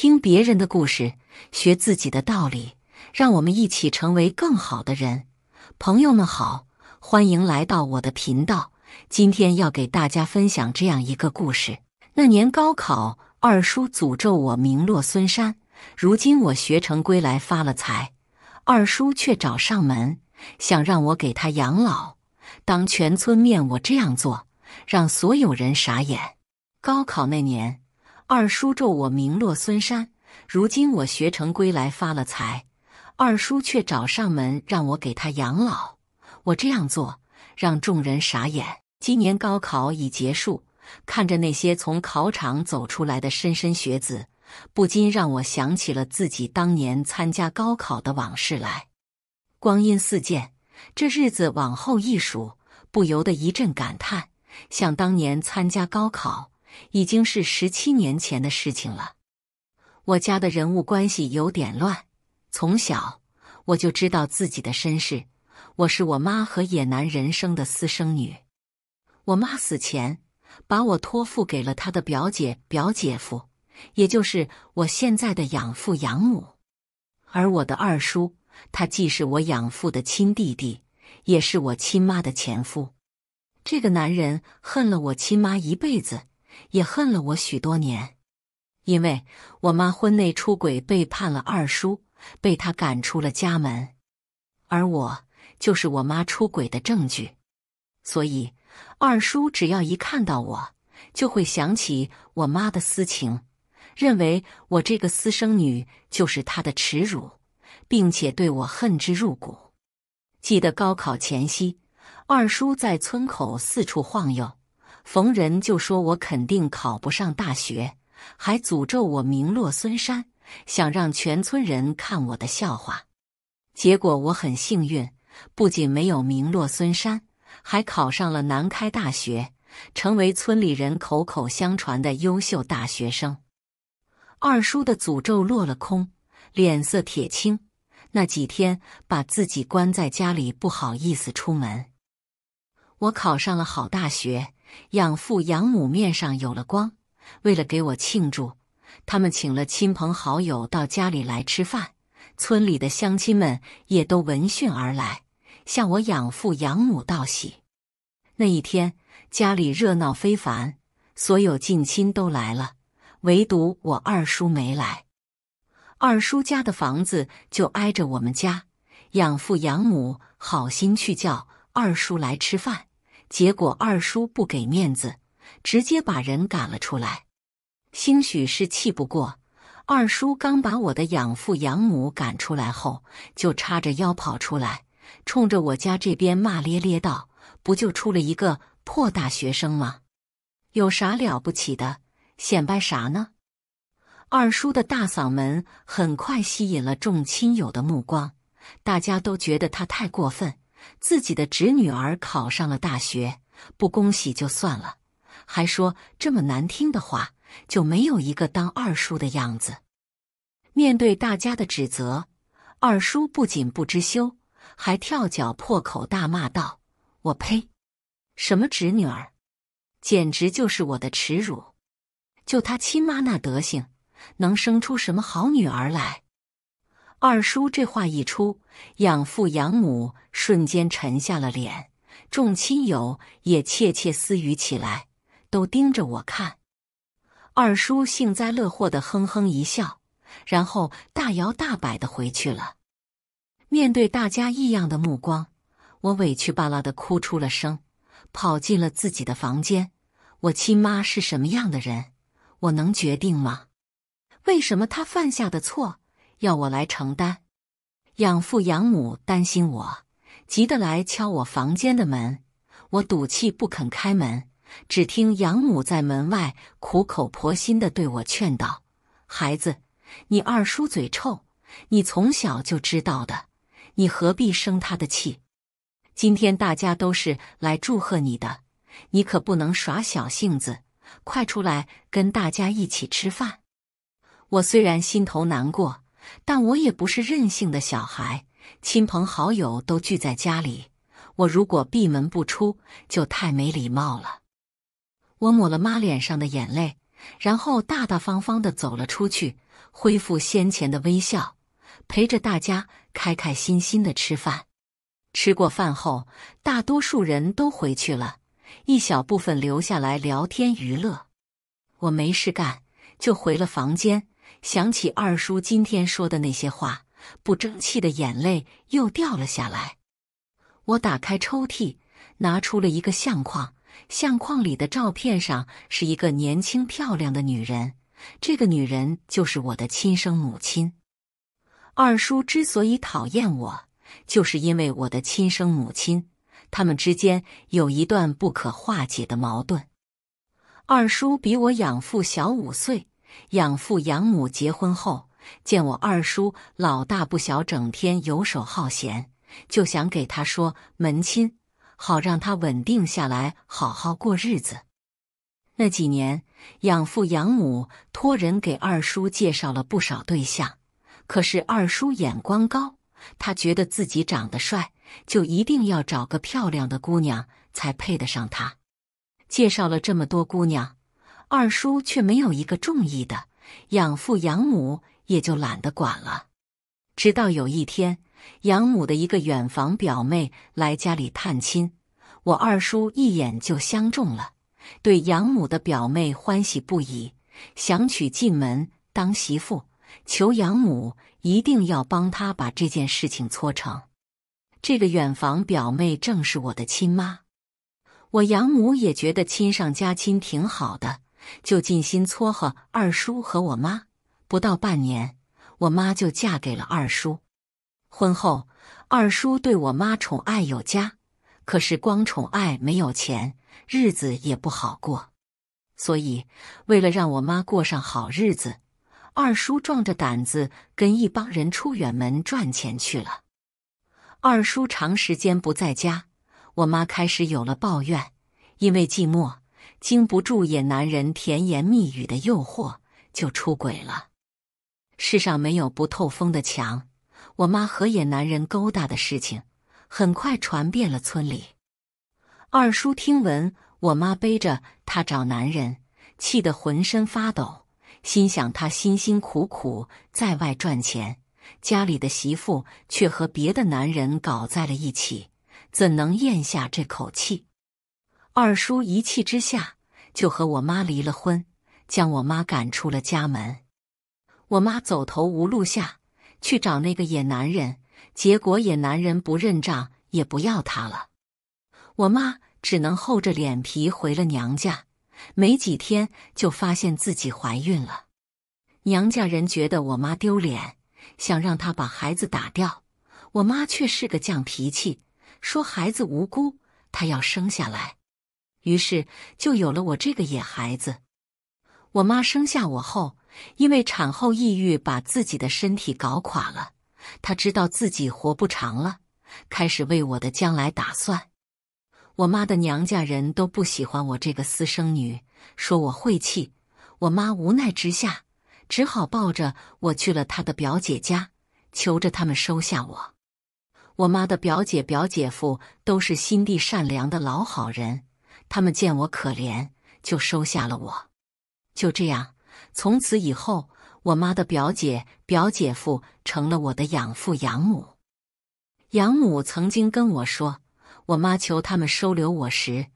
听别人的故事，学自己的道理，让我们一起成为更好的人。朋友们好，欢迎来到我的频道。今天要给大家分享这样一个故事：那年高考，二叔诅咒我名落孙山。如今我学成归来发了财，二叔却找上门，想让我给他养老。当全村面，我这样做，让所有人傻眼。高考那年。二叔咒我名落孙山，如今我学成归来发了财，二叔却找上门让我给他养老。我这样做让众人傻眼。今年高考已结束，看着那些从考场走出来的莘莘学子，不禁让我想起了自己当年参加高考的往事来。光阴似箭，这日子往后一数，不由得一阵感叹。想当年参加高考。已经是十七年前的事情了。我家的人物关系有点乱。从小我就知道自己的身世，我是我妈和野男人生的私生女。我妈死前把我托付给了她的表姐、表姐夫，也就是我现在的养父、养母。而我的二叔，他既是我养父的亲弟弟，也是我亲妈的前夫。这个男人恨了我亲妈一辈子。也恨了我许多年，因为我妈婚内出轨背叛了二叔，被他赶出了家门，而我就是我妈出轨的证据，所以二叔只要一看到我，就会想起我妈的私情，认为我这个私生女就是他的耻辱，并且对我恨之入骨。记得高考前夕，二叔在村口四处晃悠。逢人就说：“我肯定考不上大学，还诅咒我名落孙山，想让全村人看我的笑话。”结果我很幸运，不仅没有名落孙山，还考上了南开大学，成为村里人口口相传的优秀大学生。二叔的诅咒落了空，脸色铁青，那几天把自己关在家里，不好意思出门。我考上了好大学。养父养母面上有了光，为了给我庆祝，他们请了亲朋好友到家里来吃饭。村里的乡亲们也都闻讯而来，向我养父养母道喜。那一天，家里热闹非凡，所有近亲都来了，唯独我二叔没来。二叔家的房子就挨着我们家，养父养母好心去叫二叔来吃饭。结果二叔不给面子，直接把人赶了出来。兴许是气不过，二叔刚把我的养父养母赶出来后，就叉着腰跑出来，冲着我家这边骂咧咧道：“不就出了一个破大学生吗？有啥了不起的？显摆啥呢？”二叔的大嗓门很快吸引了众亲友的目光，大家都觉得他太过分。自己的侄女儿考上了大学，不恭喜就算了，还说这么难听的话，就没有一个当二叔的样子。面对大家的指责，二叔不仅不知羞，还跳脚破口大骂道：“我呸！什么侄女儿，简直就是我的耻辱！就他亲妈那德行，能生出什么好女儿来？”二叔这话一出，养父养母瞬间沉下了脸，众亲友也窃窃私语起来，都盯着我看。二叔幸灾乐祸的哼哼一笑，然后大摇大摆的回去了。面对大家异样的目光，我委屈巴拉的哭出了声，跑进了自己的房间。我亲妈是什么样的人，我能决定吗？为什么他犯下的错？要我来承担，养父养母担心我，急得来敲我房间的门。我赌气不肯开门，只听养母在门外苦口婆心的对我劝道：“孩子，你二叔嘴臭，你从小就知道的，你何必生他的气？今天大家都是来祝贺你的，你可不能耍小性子，快出来跟大家一起吃饭。”我虽然心头难过。但我也不是任性的小孩，亲朋好友都聚在家里，我如果闭门不出，就太没礼貌了。我抹了妈脸上的眼泪，然后大大方方的走了出去，恢复先前的微笑，陪着大家开开心心的吃饭。吃过饭后，大多数人都回去了，一小部分留下来聊天娱乐。我没事干，就回了房间。想起二叔今天说的那些话，不争气的眼泪又掉了下来。我打开抽屉，拿出了一个相框，相框里的照片上是一个年轻漂亮的女人，这个女人就是我的亲生母亲。二叔之所以讨厌我，就是因为我的亲生母亲，他们之间有一段不可化解的矛盾。二叔比我养父小五岁。养父养母结婚后，见我二叔老大不小，整天游手好闲，就想给他说门亲，好让他稳定下来，好好过日子。那几年，养父养母托人给二叔介绍了不少对象，可是二叔眼光高，他觉得自己长得帅，就一定要找个漂亮的姑娘才配得上他。介绍了这么多姑娘。二叔却没有一个中意的，养父养母也就懒得管了。直到有一天，养母的一个远房表妹来家里探亲，我二叔一眼就相中了，对养母的表妹欢喜不已，想娶进门当媳妇，求养母一定要帮他把这件事情搓成。这个远房表妹正是我的亲妈，我养母也觉得亲上加亲挺好的。就尽心撮合二叔和我妈，不到半年，我妈就嫁给了二叔。婚后，二叔对我妈宠爱有加，可是光宠爱没有钱，日子也不好过。所以，为了让我妈过上好日子，二叔壮着胆子跟一帮人出远门赚钱去了。二叔长时间不在家，我妈开始有了抱怨，因为寂寞。经不住野男人甜言蜜语的诱惑，就出轨了。世上没有不透风的墙，我妈和野男人勾搭的事情很快传遍了村里。二叔听闻我妈背着他找男人，气得浑身发抖，心想：他辛辛苦苦在外赚钱，家里的媳妇却和别的男人搞在了一起，怎能咽下这口气？二叔一气之下就和我妈离了婚，将我妈赶出了家门。我妈走投无路下去找那个野男人，结果野男人不认账，也不要她了。我妈只能厚着脸皮回了娘家，没几天就发现自己怀孕了。娘家人觉得我妈丢脸，想让她把孩子打掉，我妈却是个犟脾气，说孩子无辜，她要生下来。于是就有了我这个野孩子。我妈生下我后，因为产后抑郁，把自己的身体搞垮了。她知道自己活不长了，开始为我的将来打算。我妈的娘家人都不喜欢我这个私生女，说我晦气。我妈无奈之下，只好抱着我去了她的表姐家，求着他们收下我。我妈的表姐、表姐夫都是心地善良的老好人。他们见我可怜，就收下了我。就这样，从此以后，我妈的表姐、表姐夫成了我的养父、养母。养母曾经跟我说，我妈求他们收留我时，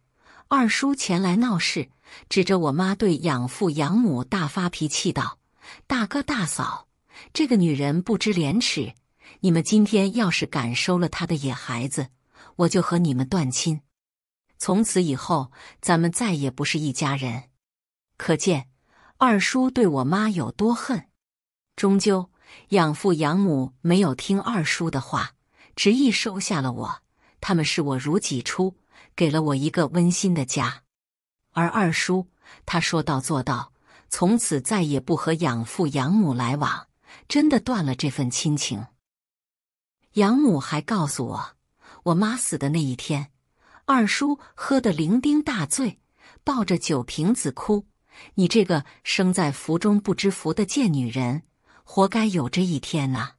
二叔前来闹事，指着我妈对养父、养母大发脾气道：“大哥大嫂，这个女人不知廉耻，你们今天要是敢收了她的野孩子，我就和你们断亲。”从此以后，咱们再也不是一家人。可见二叔对我妈有多恨。终究，养父养母没有听二叔的话，执意收下了我。他们视我如己出，给了我一个温馨的家。而二叔他说到做到，从此再也不和养父养母来往，真的断了这份亲情。养母还告诉我，我妈死的那一天。二叔喝得伶仃大醉，抱着酒瓶子哭：“你这个生在福中不知福的贱女人，活该有这一天呐！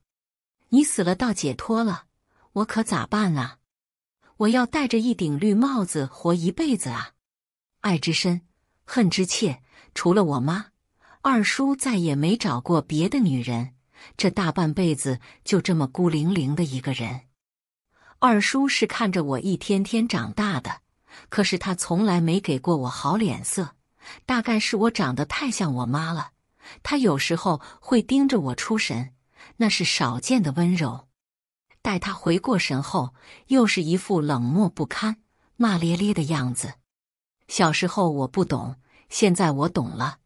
你死了倒解脱了，我可咋办啊？我要戴着一顶绿帽子活一辈子啊！爱之深，恨之切，除了我妈，二叔再也没找过别的女人，这大半辈子就这么孤零零的一个人。”二叔是看着我一天天长大的，可是他从来没给过我好脸色。大概是我长得太像我妈了，他有时候会盯着我出神，那是少见的温柔。待他回过神后，又是一副冷漠不堪、骂咧咧的样子。小时候我不懂，现在我懂了。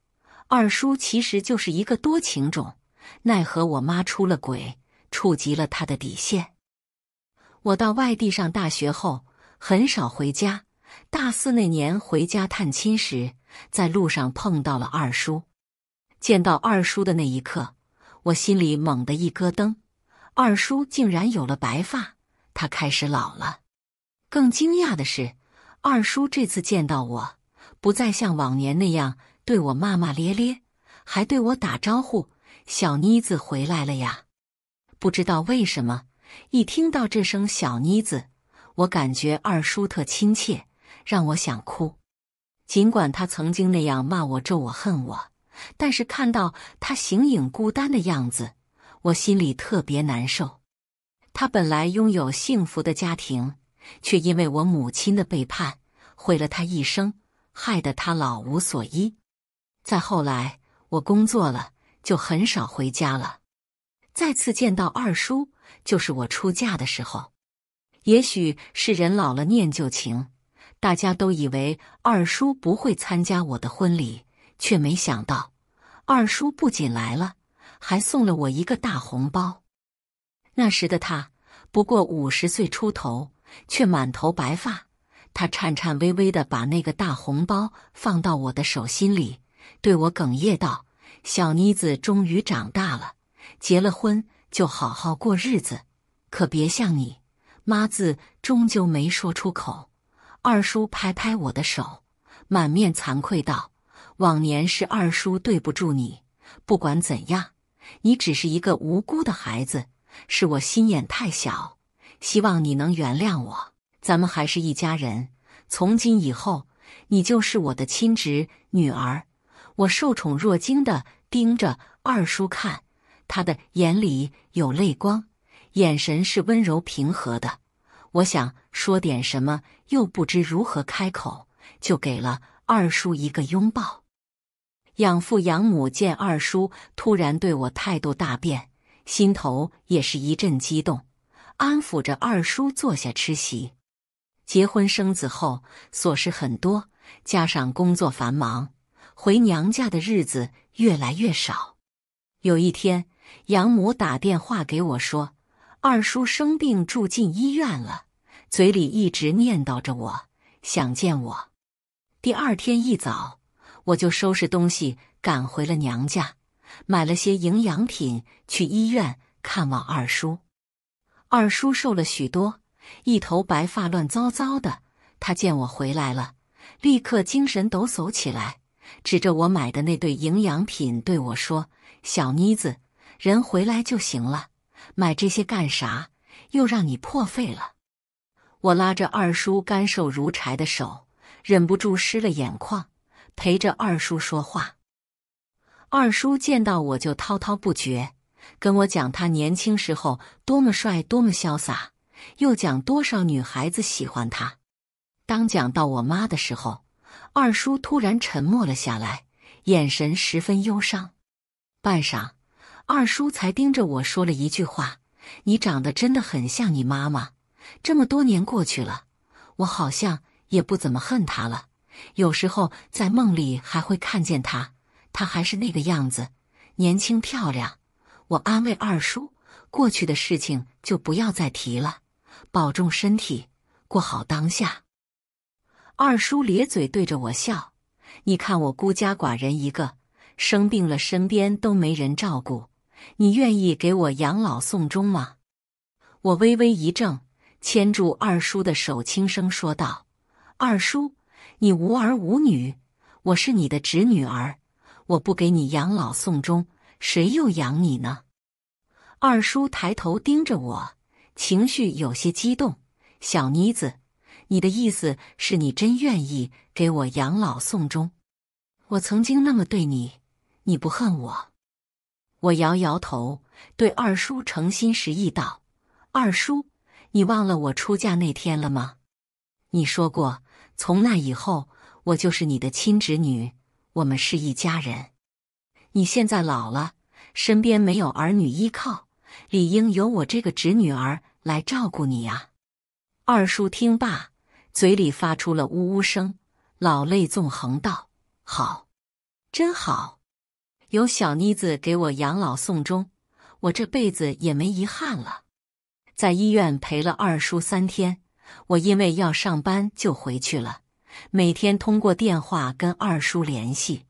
二叔其实就是一个多情种，奈何我妈出了轨，触及了他的底线。我到外地上大学后很少回家。大四那年回家探亲时，在路上碰到了二叔。见到二叔的那一刻，我心里猛地一咯噔。二叔竟然有了白发，他开始老了。更惊讶的是，二叔这次见到我，不再像往年那样对我骂骂咧咧，还对我打招呼：“小妮子回来了呀！”不知道为什么。一听到这声“小妮子”，我感觉二叔特亲切，让我想哭。尽管他曾经那样骂我、咒我、恨我，但是看到他形影孤单的样子，我心里特别难受。他本来拥有幸福的家庭，却因为我母亲的背叛毁了他一生，害得他老无所依。再后来，我工作了，就很少回家了。再次见到二叔。就是我出嫁的时候，也许是人老了念旧情，大家都以为二叔不会参加我的婚礼，却没想到二叔不仅来了，还送了我一个大红包。那时的他不过五十岁出头，却满头白发。他颤颤巍巍的把那个大红包放到我的手心里，对我哽咽道：“小妮子终于长大了，结了婚。”就好好过日子，可别像你。妈字终究没说出口。二叔拍拍我的手，满面惭愧道：“往年是二叔对不住你，不管怎样，你只是一个无辜的孩子，是我心眼太小，希望你能原谅我。咱们还是一家人，从今以后，你就是我的亲侄女儿。”我受宠若惊的盯着二叔看。他的眼里有泪光，眼神是温柔平和的。我想说点什么，又不知如何开口，就给了二叔一个拥抱。养父养母见二叔突然对我态度大变，心头也是一阵激动，安抚着二叔坐下吃席。结婚生子后，琐事很多，加上工作繁忙，回娘家的日子越来越少。有一天。养母打电话给我说：“二叔生病住进医院了，嘴里一直念叨着，我想见我。”第二天一早，我就收拾东西赶回了娘家，买了些营养品去医院看望二叔。二叔瘦了许多，一头白发乱糟糟的。他见我回来了，立刻精神抖擞起来，指着我买的那对营养品对我说：“小妮子。”人回来就行了，买这些干啥？又让你破费了。我拉着二叔干瘦如柴的手，忍不住湿了眼眶，陪着二叔说话。二叔见到我就滔滔不绝，跟我讲他年轻时候多么帅、多么潇洒，又讲多少女孩子喜欢他。当讲到我妈的时候，二叔突然沉默了下来，眼神十分忧伤。半晌。二叔才盯着我说了一句话：“你长得真的很像你妈妈。这么多年过去了，我好像也不怎么恨她了。有时候在梦里还会看见她，她还是那个样子，年轻漂亮。”我安慰二叔：“过去的事情就不要再提了，保重身体，过好当下。”二叔咧嘴对着我笑：“你看我孤家寡人一个，生病了身边都没人照顾。”你愿意给我养老送终吗？我微微一怔，牵住二叔的手，轻声说道：“二叔，你无儿无女，我是你的侄女儿，我不给你养老送终，谁又养你呢？”二叔抬头盯着我，情绪有些激动：“小妮子，你的意思是你真愿意给我养老送终？我曾经那么对你，你不恨我？”我摇摇头，对二叔诚心实意道：“二叔，你忘了我出嫁那天了吗？你说过，从那以后我就是你的亲侄女，我们是一家人。你现在老了，身边没有儿女依靠，理应由我这个侄女儿来照顾你啊。”二叔听罢，嘴里发出了呜呜声，老泪纵横道：“好，真好。”有小妮子给我养老送终，我这辈子也没遗憾了。在医院陪了二叔三天，我因为要上班就回去了。每天通过电话跟二叔联系。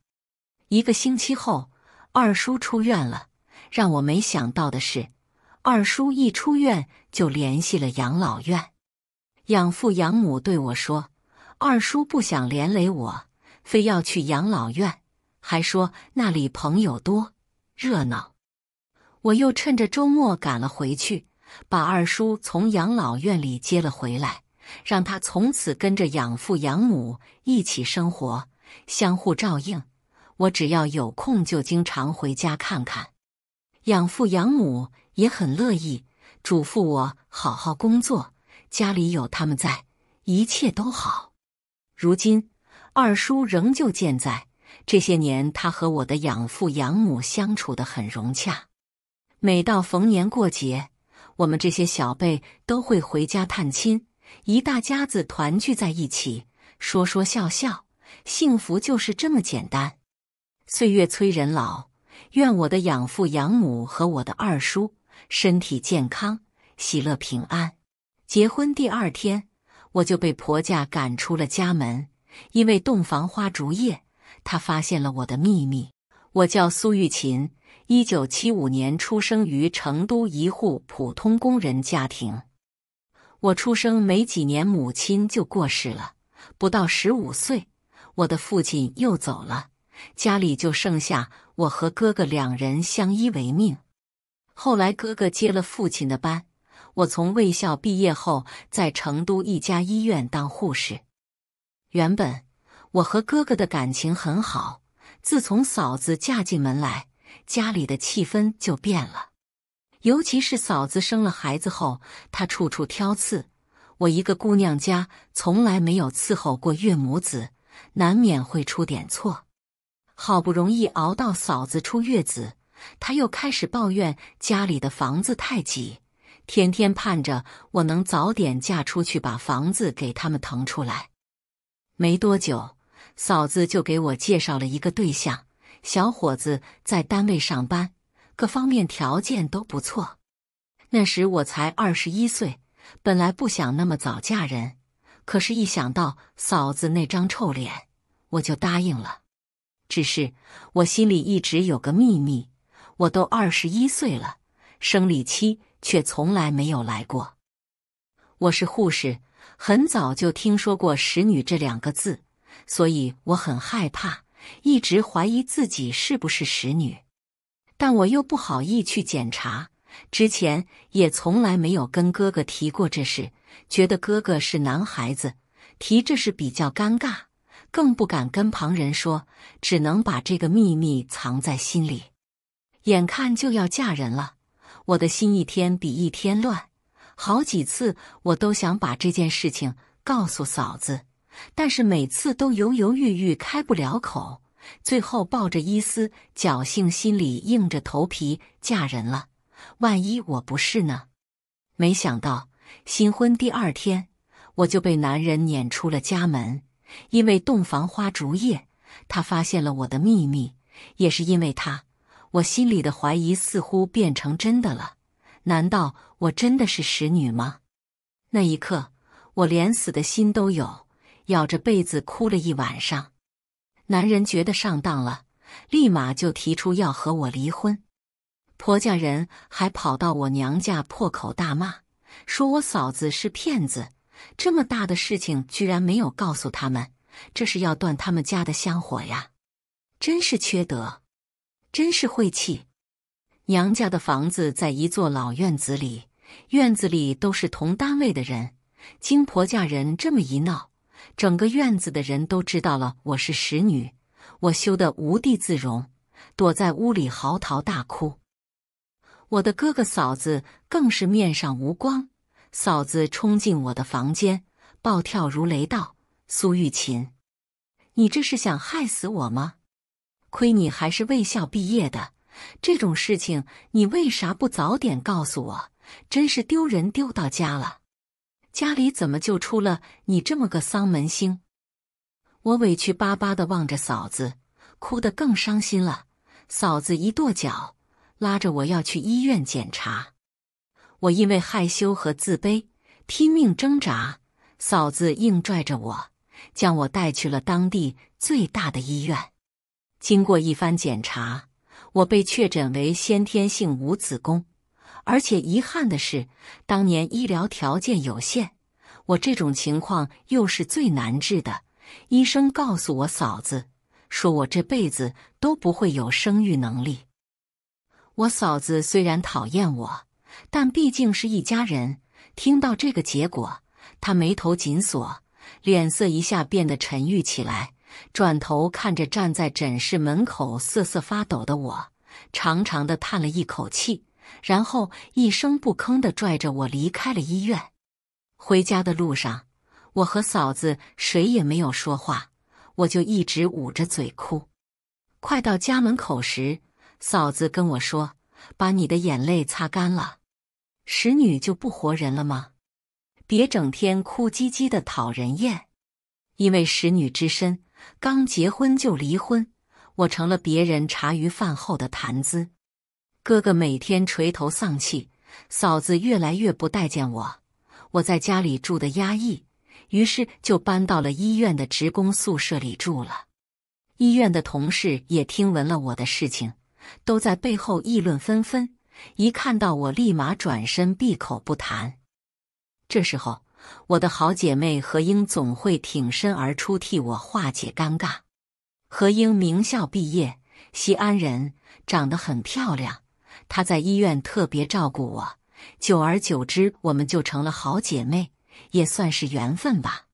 一个星期后，二叔出院了。让我没想到的是，二叔一出院就联系了养老院。养父养母对我说：“二叔不想连累我，非要去养老院。”还说那里朋友多，热闹。我又趁着周末赶了回去，把二叔从养老院里接了回来，让他从此跟着养父养母一起生活，相互照应。我只要有空就经常回家看看，养父养母也很乐意，嘱咐我好好工作，家里有他们在，一切都好。如今二叔仍旧健在。这些年，他和我的养父养母相处的很融洽。每到逢年过节，我们这些小辈都会回家探亲，一大家子团聚在一起，说说笑笑，幸福就是这么简单。岁月催人老，愿我的养父养母和我的二叔身体健康，喜乐平安。结婚第二天，我就被婆家赶出了家门，因为洞房花烛夜。他发现了我的秘密。我叫苏玉琴，一九七五年出生于成都一户普通工人家庭。我出生没几年，母亲就过世了，不到十五岁，我的父亲又走了，家里就剩下我和哥哥两人相依为命。后来哥哥接了父亲的班，我从卫校毕业后，在成都一家医院当护士。原本。我和哥哥的感情很好，自从嫂子嫁进门来，家里的气氛就变了。尤其是嫂子生了孩子后，她处处挑刺。我一个姑娘家，从来没有伺候过岳母子，难免会出点错。好不容易熬到嫂子出月子，她又开始抱怨家里的房子太挤，天天盼着我能早点嫁出去，把房子给他们腾出来。没多久。嫂子就给我介绍了一个对象，小伙子在单位上班，各方面条件都不错。那时我才二十一岁，本来不想那么早嫁人，可是一想到嫂子那张臭脸，我就答应了。只是我心里一直有个秘密，我都二十一岁了，生理期却从来没有来过。我是护士，很早就听说过“使女”这两个字。所以我很害怕，一直怀疑自己是不是使女，但我又不好意去检查。之前也从来没有跟哥哥提过这事，觉得哥哥是男孩子，提这事比较尴尬，更不敢跟旁人说，只能把这个秘密藏在心里。眼看就要嫁人了，我的心一天比一天乱，好几次我都想把这件事情告诉嫂子。但是每次都犹犹豫豫，开不了口，最后抱着一丝侥幸，心理，硬着头皮嫁人了。万一我不是呢？没想到新婚第二天，我就被男人撵出了家门，因为洞房花烛夜，他发现了我的秘密。也是因为他，我心里的怀疑似乎变成真的了。难道我真的是使女吗？那一刻，我连死的心都有。咬着被子哭了一晚上，男人觉得上当了，立马就提出要和我离婚。婆家人还跑到我娘家破口大骂，说我嫂子是骗子。这么大的事情居然没有告诉他们，这是要断他们家的香火呀！真是缺德，真是晦气。娘家的房子在一座老院子里，院子里都是同单位的人。经婆家人这么一闹。整个院子的人都知道了我是使女，我羞得无地自容，躲在屋里嚎啕大哭。我的哥哥嫂子更是面上无光，嫂子冲进我的房间，暴跳如雷道：“苏玉琴，你这是想害死我吗？亏你还是卫校毕业的，这种事情你为啥不早点告诉我？真是丢人丢到家了。”家里怎么就出了你这么个丧门星？我委屈巴巴的望着嫂子，哭得更伤心了。嫂子一跺脚，拉着我要去医院检查。我因为害羞和自卑，拼命挣扎。嫂子硬拽着我，将我带去了当地最大的医院。经过一番检查，我被确诊为先天性无子宫。而且遗憾的是，当年医疗条件有限，我这种情况又是最难治的。医生告诉我嫂子，说我这辈子都不会有生育能力。我嫂子虽然讨厌我，但毕竟是一家人。听到这个结果，她眉头紧锁，脸色一下变得沉郁起来，转头看着站在诊室门口瑟瑟发抖的我，长长的叹了一口气。然后一声不吭地拽着我离开了医院。回家的路上，我和嫂子谁也没有说话，我就一直捂着嘴哭。快到家门口时，嫂子跟我说：“把你的眼泪擦干了，使女就不活人了吗？别整天哭唧唧的，讨人厌。因为使女之身，刚结婚就离婚，我成了别人茶余饭后的谈资。”哥哥每天垂头丧气，嫂子越来越不待见我，我在家里住的压抑，于是就搬到了医院的职工宿舍里住了。医院的同事也听闻了我的事情，都在背后议论纷纷，一看到我立马转身闭口不谈。这时候，我的好姐妹何英总会挺身而出替我化解尴尬。何英名校毕业，西安人，长得很漂亮。她在医院特别照顾我，久而久之，我们就成了好姐妹，也算是缘分吧。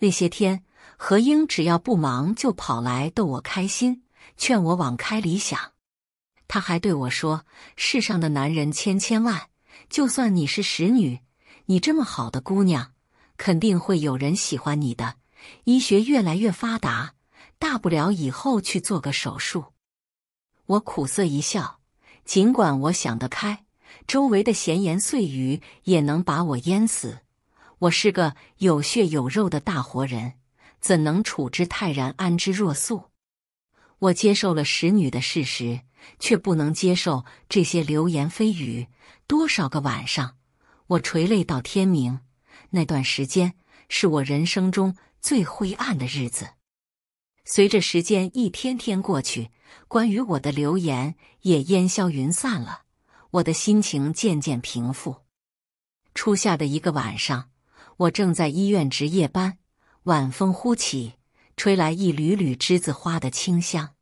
那些天，何英只要不忙，就跑来逗我开心，劝我往开里想。她还对我说：“世上的男人千千万，就算你是使女，你这么好的姑娘，肯定会有人喜欢你的。医学越来越发达，大不了以后去做个手术。”我苦涩一笑。尽管我想得开，周围的闲言碎语也能把我淹死。我是个有血有肉的大活人，怎能处之泰然，安之若素？我接受了使女的事实，却不能接受这些流言蜚语。多少个晚上，我垂泪到天明。那段时间是我人生中最灰暗的日子。随着时间一天天过去，关于我的流言也烟消云散了，我的心情渐渐平复。初夏的一个晚上，我正在医院值夜班，晚风忽起，吹来一缕缕栀子花的清香，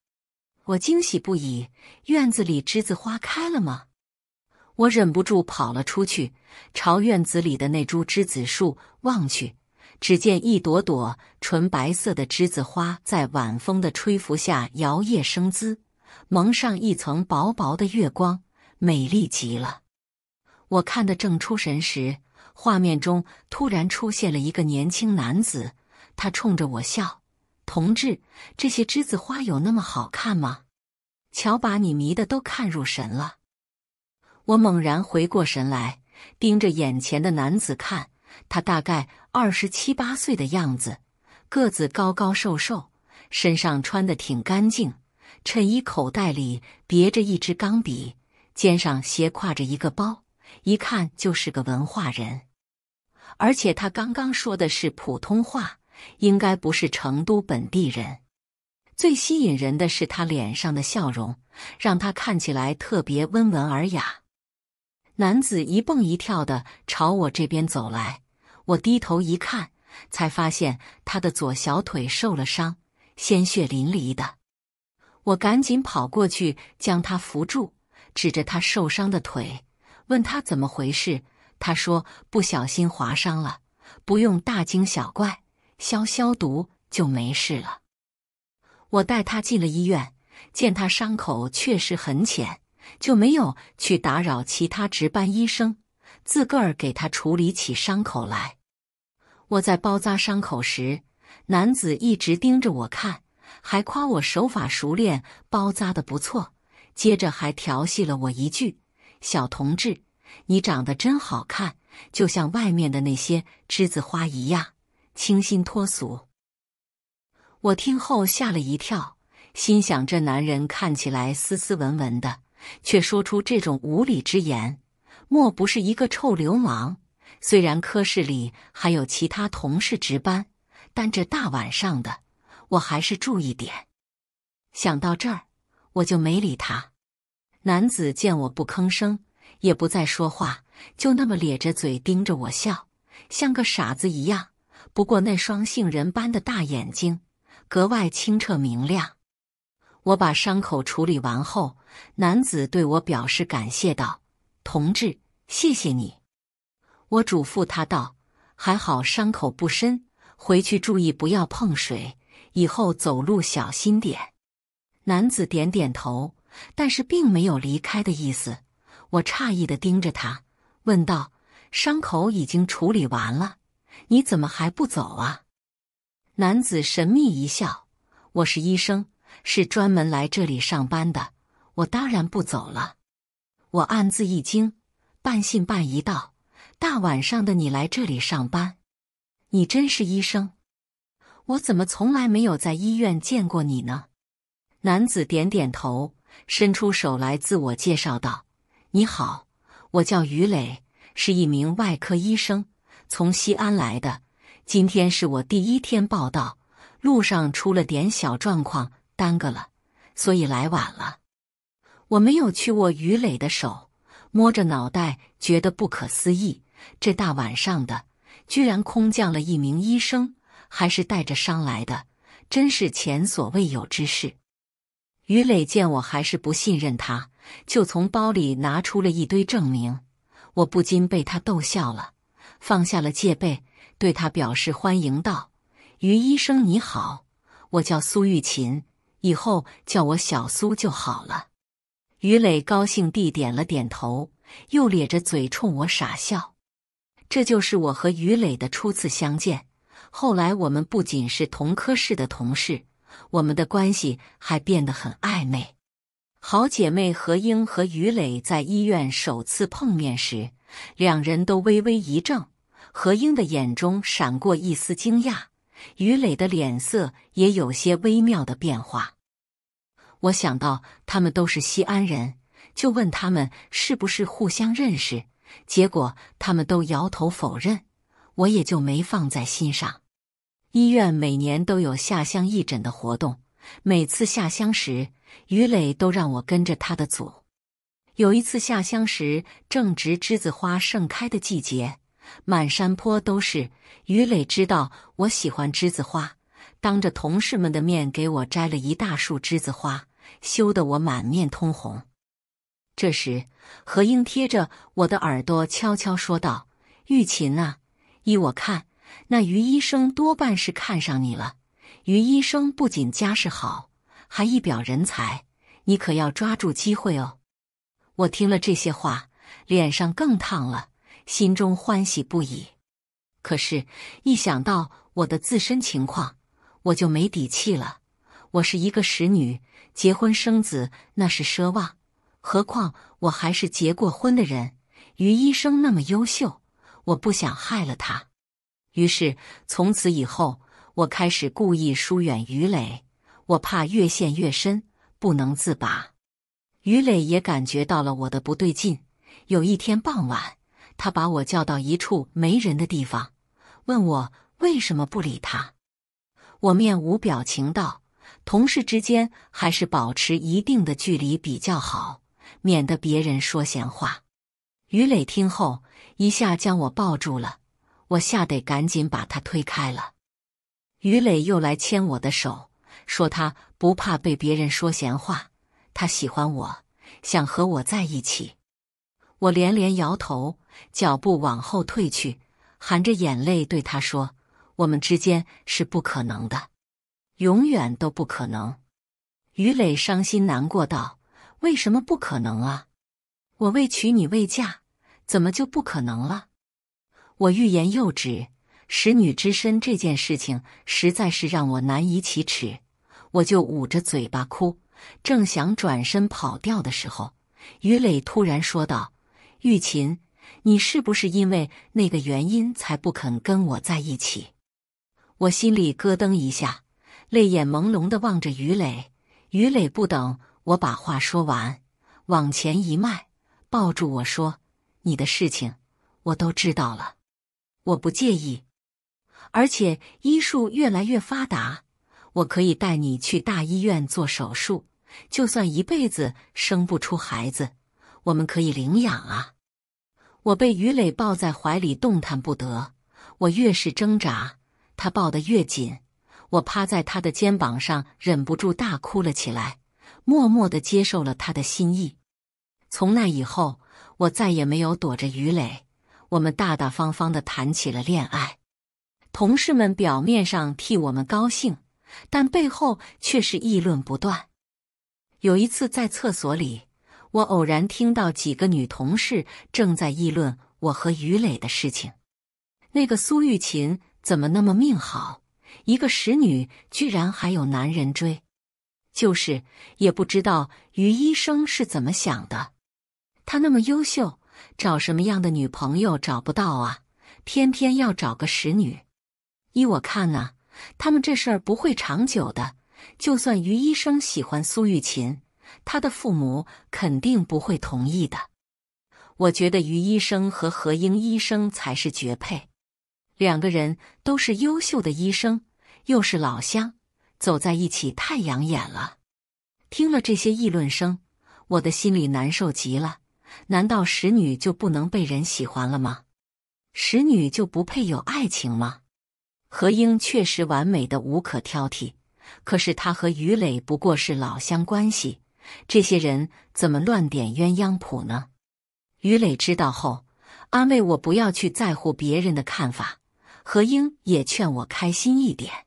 我惊喜不已。院子里栀子花开了吗？我忍不住跑了出去，朝院子里的那株栀子树望去。只见一朵朵纯白色的栀子花在晚风的吹拂下摇曳生姿，蒙上一层薄薄的月光，美丽极了。我看得正出神时，画面中突然出现了一个年轻男子，他冲着我笑：“同志，这些栀子花有那么好看吗？瞧，把你迷得都看入神了。”我猛然回过神来，盯着眼前的男子看。他大概二十七八岁的样子，个子高高瘦瘦，身上穿的挺干净，衬衣口袋里别着一支钢笔，肩上斜挎着一个包，一看就是个文化人。而且他刚刚说的是普通话，应该不是成都本地人。最吸引人的是他脸上的笑容，让他看起来特别温文尔雅。男子一蹦一跳的朝我这边走来。我低头一看，才发现他的左小腿受了伤，鲜血淋漓的。我赶紧跑过去将他扶住，指着他受伤的腿，问他怎么回事。他说不小心划伤了，不用大惊小怪，消消毒就没事了。我带他进了医院，见他伤口确实很浅，就没有去打扰其他值班医生，自个儿给他处理起伤口来。我在包扎伤口时，男子一直盯着我看，还夸我手法熟练，包扎的不错。接着还调戏了我一句：“小同志，你长得真好看，就像外面的那些栀子花一样清新脱俗。”我听后吓了一跳，心想：这男人看起来斯斯文文的，却说出这种无理之言，莫不是一个臭流氓？虽然科室里还有其他同事值班，但这大晚上的，我还是注意点。想到这儿，我就没理他。男子见我不吭声，也不再说话，就那么咧着嘴盯着我笑，像个傻子一样。不过那双杏仁般的大眼睛，格外清澈明亮。我把伤口处理完后，男子对我表示感谢道：“同志，谢谢你。”我嘱咐他道：“还好伤口不深，回去注意不要碰水，以后走路小心点。”男子点点头，但是并没有离开的意思。我诧异的盯着他，问道：“伤口已经处理完了，你怎么还不走啊？”男子神秘一笑：“我是医生，是专门来这里上班的，我当然不走了。”我暗自一惊，半信半疑道。大晚上的，你来这里上班？你真是医生？我怎么从来没有在医院见过你呢？男子点点头，伸出手来自我介绍道：“你好，我叫于磊，是一名外科医生，从西安来的。今天是我第一天报道，路上出了点小状况，耽搁了，所以来晚了。”我没有去握于磊的手，摸着脑袋，觉得不可思议。这大晚上的，居然空降了一名医生，还是带着伤来的，真是前所未有之事。于磊见我还是不信任他，就从包里拿出了一堆证明，我不禁被他逗笑了，放下了戒备，对他表示欢迎道：“于医生，你好，我叫苏玉琴，以后叫我小苏就好了。”于磊高兴地点了点头，又咧着嘴冲我傻笑。这就是我和于磊的初次相见。后来，我们不仅是同科室的同事，我们的关系还变得很暧昧。好姐妹何英和于磊在医院首次碰面时，两人都微微一怔，何英的眼中闪过一丝惊讶，于磊的脸色也有些微妙的变化。我想到他们都是西安人，就问他们是不是互相认识。结果他们都摇头否认，我也就没放在心上。医院每年都有下乡义诊的活动，每次下乡时，于磊都让我跟着他的组。有一次下乡时，正值栀子花盛开的季节，满山坡都是。于磊知道我喜欢栀子花，当着同事们的面给我摘了一大束栀子花，羞得我满面通红。这时，何英贴着我的耳朵悄悄说道：“玉琴啊，依我看，那于医生多半是看上你了。于医生不仅家世好，还一表人才，你可要抓住机会哦。”我听了这些话，脸上更烫了，心中欢喜不已。可是，一想到我的自身情况，我就没底气了。我是一个使女，结婚生子那是奢望。何况我还是结过婚的人，于医生那么优秀，我不想害了他。于是从此以后，我开始故意疏远于磊，我怕越陷越深，不能自拔。于磊也感觉到了我的不对劲。有一天傍晚，他把我叫到一处没人的地方，问我为什么不理他。我面无表情道：“同事之间还是保持一定的距离比较好。”免得别人说闲话。于磊听后，一下将我抱住了，我吓得赶紧把他推开了。于磊又来牵我的手，说他不怕被别人说闲话，他喜欢我，想和我在一起。我连连摇头，脚步往后退去，含着眼泪对他说：“我们之间是不可能的，永远都不可能。”于磊伤心难过道。为什么不可能啊？我未娶，你未嫁，怎么就不可能了？我欲言又止，使女之身这件事情实在是让我难以启齿，我就捂着嘴巴哭。正想转身跑掉的时候，于磊突然说道：“玉琴，你是不是因为那个原因才不肯跟我在一起？”我心里咯噔一下，泪眼朦胧的望着于磊。于磊不等。我把话说完，往前一迈，抱住我说：“你的事情我都知道了，我不介意。而且医术越来越发达，我可以带你去大医院做手术。就算一辈子生不出孩子，我们可以领养啊！”我被于磊抱在怀里，动弹不得。我越是挣扎，他抱得越紧。我趴在他的肩膀上，忍不住大哭了起来。默默的接受了他的心意。从那以后，我再也没有躲着于磊，我们大大方方的谈起了恋爱。同事们表面上替我们高兴，但背后却是议论不断。有一次在厕所里，我偶然听到几个女同事正在议论我和于磊的事情。那个苏玉琴怎么那么命好，一个使女居然还有男人追。就是也不知道于医生是怎么想的，他那么优秀，找什么样的女朋友找不到啊？偏偏要找个使女。依我看啊，他们这事儿不会长久的。就算于医生喜欢苏玉琴，他的父母肯定不会同意的。我觉得于医生和何英医生才是绝配，两个人都是优秀的医生，又是老乡。走在一起太养眼了。听了这些议论声，我的心里难受极了。难道使女就不能被人喜欢了吗？使女就不配有爱情吗？何英确实完美的无可挑剔，可是她和于磊不过是老乡关系，这些人怎么乱点鸳鸯谱呢？于磊知道后，安慰我不要去在乎别人的看法。何英也劝我开心一点。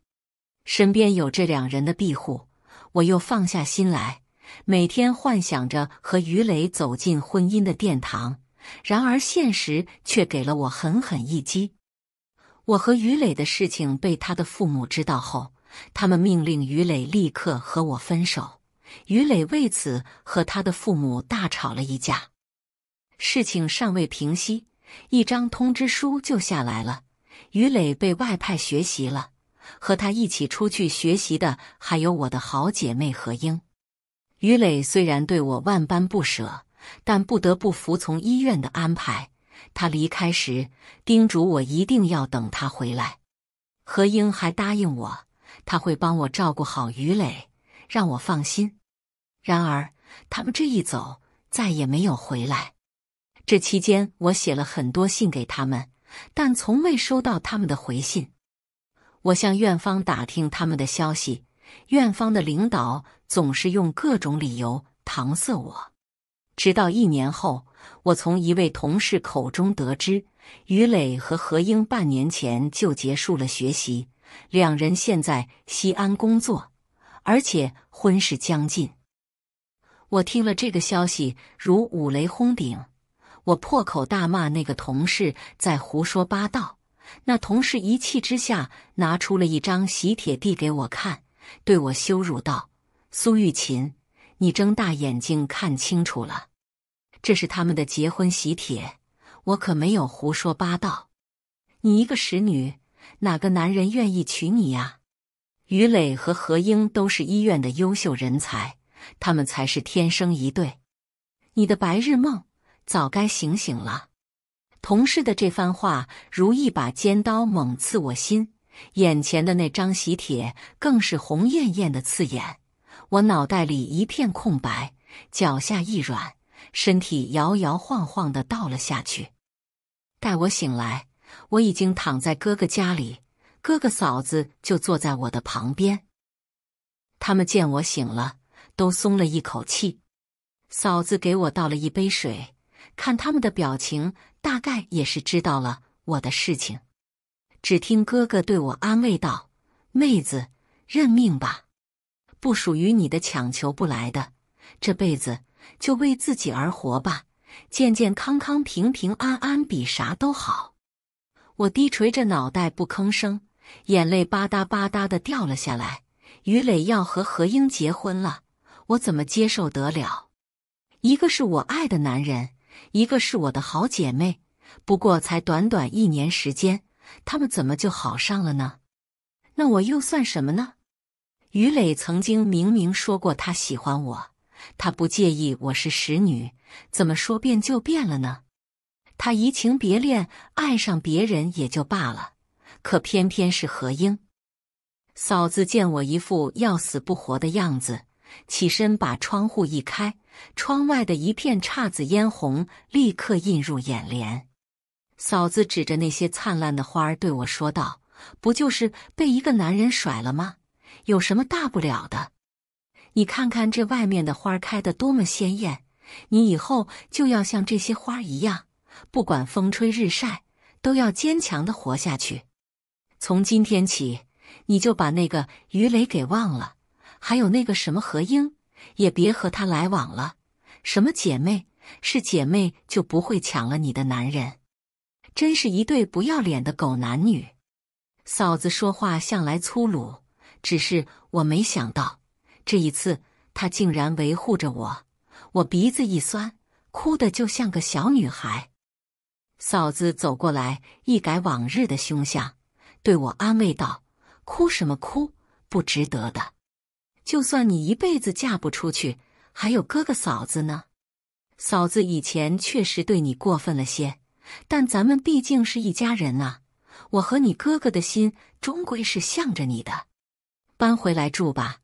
身边有这两人的庇护，我又放下心来，每天幻想着和于磊走进婚姻的殿堂。然而现实却给了我狠狠一击。我和于磊的事情被他的父母知道后，他们命令于磊立刻和我分手。于磊为此和他的父母大吵了一架。事情尚未平息，一张通知书就下来了，于磊被外派学习了。和他一起出去学习的还有我的好姐妹何英。于磊虽然对我万般不舍，但不得不服从医院的安排。他离开时叮嘱我一定要等他回来。何英还答应我，他会帮我照顾好于磊，让我放心。然而他们这一走再也没有回来。这期间我写了很多信给他们，但从未收到他们的回信。我向院方打听他们的消息，院方的领导总是用各种理由搪塞我。直到一年后，我从一位同事口中得知，于磊和何英半年前就结束了学习，两人现在西安工作，而且婚事将近。我听了这个消息如五雷轰顶，我破口大骂那个同事在胡说八道。那同事一气之下拿出了一张喜帖递给我看，对我羞辱道：“苏玉琴，你睁大眼睛看清楚了，这是他们的结婚喜帖，我可没有胡说八道。你一个使女，哪个男人愿意娶你呀？于磊和何英都是医院的优秀人才，他们才是天生一对。你的白日梦早该醒醒了。”同事的这番话如一把尖刀猛刺我心，眼前的那张喜帖更是红艳艳的刺眼。我脑袋里一片空白，脚下一软，身体摇摇晃晃的倒了下去。待我醒来，我已经躺在哥哥家里，哥哥嫂子就坐在我的旁边。他们见我醒了，都松了一口气。嫂子给我倒了一杯水。看他们的表情，大概也是知道了我的事情。只听哥哥对我安慰道：“妹子，认命吧，不属于你的强求不来的，这辈子就为自己而活吧，健健康康、平平安安比啥都好。”我低垂着脑袋不吭声，眼泪吧嗒吧嗒的掉了下来。于磊要和何英结婚了，我怎么接受得了？一个是我爱的男人。一个是我的好姐妹，不过才短短一年时间，他们怎么就好上了呢？那我又算什么呢？于磊曾经明明说过他喜欢我，他不介意我是使女，怎么说变就变了呢？他移情别恋，爱上别人也就罢了，可偏偏是何英嫂子见我一副要死不活的样子，起身把窗户一开。窗外的一片姹紫嫣红立刻映入眼帘。嫂子指着那些灿烂的花儿对我说道：“不就是被一个男人甩了吗？有什么大不了的？你看看这外面的花开得多么鲜艳！你以后就要像这些花一样，不管风吹日晒，都要坚强地活下去。从今天起，你就把那个鱼雷给忘了，还有那个什么何英。”也别和他来往了。什么姐妹？是姐妹就不会抢了你的男人。真是一对不要脸的狗男女。嫂子说话向来粗鲁，只是我没想到这一次她竟然维护着我。我鼻子一酸，哭得就像个小女孩。嫂子走过来，一改往日的凶相，对我安慰道：“哭什么哭？不值得的。”就算你一辈子嫁不出去，还有哥哥嫂子呢。嫂子以前确实对你过分了些，但咱们毕竟是一家人呐。我和你哥哥的心终归是向着你的。搬回来住吧，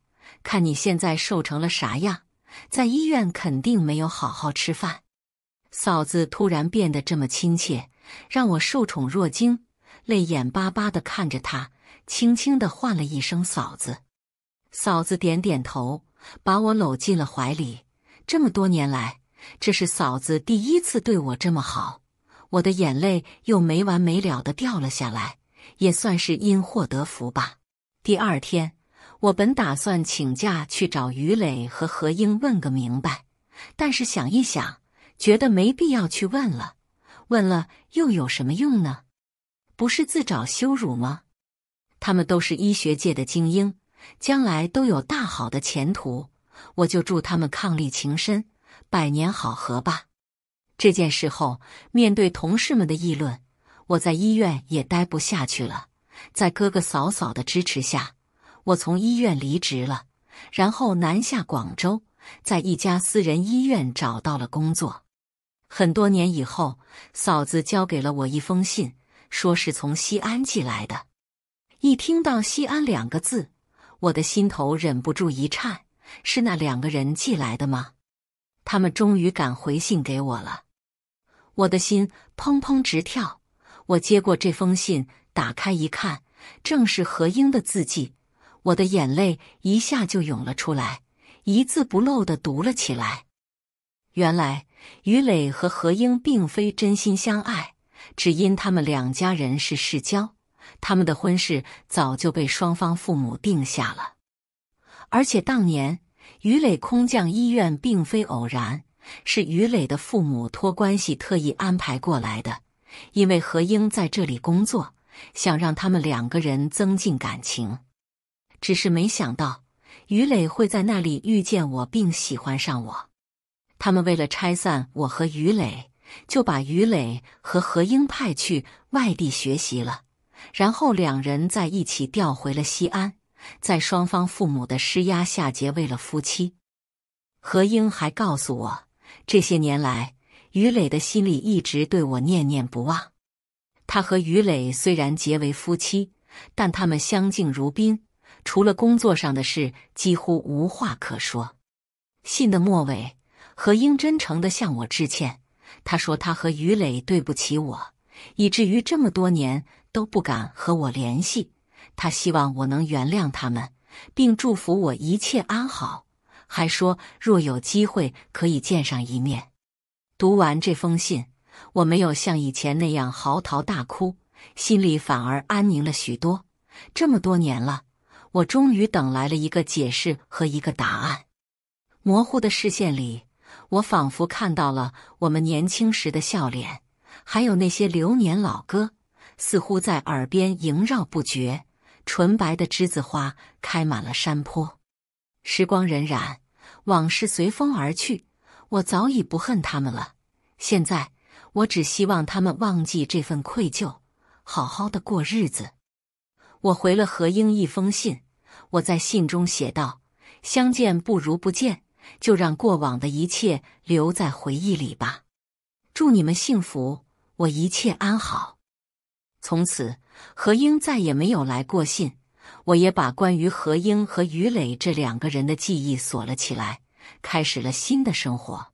看你现在瘦成了啥样，在医院肯定没有好好吃饭。嫂子突然变得这么亲切，让我受宠若惊，泪眼巴巴的看着她，轻轻的唤了一声“嫂子”。嫂子点点头，把我搂进了怀里。这么多年来，这是嫂子第一次对我这么好，我的眼泪又没完没了的掉了下来，也算是因祸得福吧。第二天，我本打算请假去找于磊和何英问个明白，但是想一想，觉得没必要去问了，问了又有什么用呢？不是自找羞辱吗？他们都是医学界的精英。将来都有大好的前途，我就祝他们伉俪情深，百年好合吧。这件事后，面对同事们的议论，我在医院也待不下去了。在哥哥嫂嫂的支持下，我从医院离职了，然后南下广州，在一家私人医院找到了工作。很多年以后，嫂子交给了我一封信，说是从西安寄来的。一听到“西安”两个字，我的心头忍不住一颤，是那两个人寄来的吗？他们终于敢回信给我了，我的心砰砰直跳。我接过这封信，打开一看，正是何英的字迹，我的眼泪一下就涌了出来，一字不漏的读了起来。原来于磊和何英并非真心相爱，只因他们两家人是世交。他们的婚事早就被双方父母定下了，而且当年于磊空降医院并非偶然，是于磊的父母托关系特意安排过来的。因为何英在这里工作，想让他们两个人增进感情。只是没想到于磊会在那里遇见我，并喜欢上我。他们为了拆散我和于磊，就把于磊和何英派去外地学习了。然后两人在一起调回了西安，在双方父母的施压下结为了夫妻。何英还告诉我，这些年来，于磊的心里一直对我念念不忘。他和于磊虽然结为夫妻，但他们相敬如宾，除了工作上的事，几乎无话可说。信的末尾，何英真诚地向我致歉，他说他和于磊对不起我，以至于这么多年。都不敢和我联系。他希望我能原谅他们，并祝福我一切安好，还说若有机会可以见上一面。读完这封信，我没有像以前那样嚎啕大哭，心里反而安宁了许多。这么多年了，我终于等来了一个解释和一个答案。模糊的视线里，我仿佛看到了我们年轻时的笑脸，还有那些流年老歌。似乎在耳边萦绕不绝。纯白的栀子花开满了山坡，时光荏苒，往事随风而去。我早已不恨他们了。现在，我只希望他们忘记这份愧疚，好好的过日子。我回了何英一封信。我在信中写道：“相见不如不见，就让过往的一切留在回忆里吧。祝你们幸福，我一切安好。”从此，何英再也没有来过信。我也把关于何英和于磊这两个人的记忆锁了起来，开始了新的生活。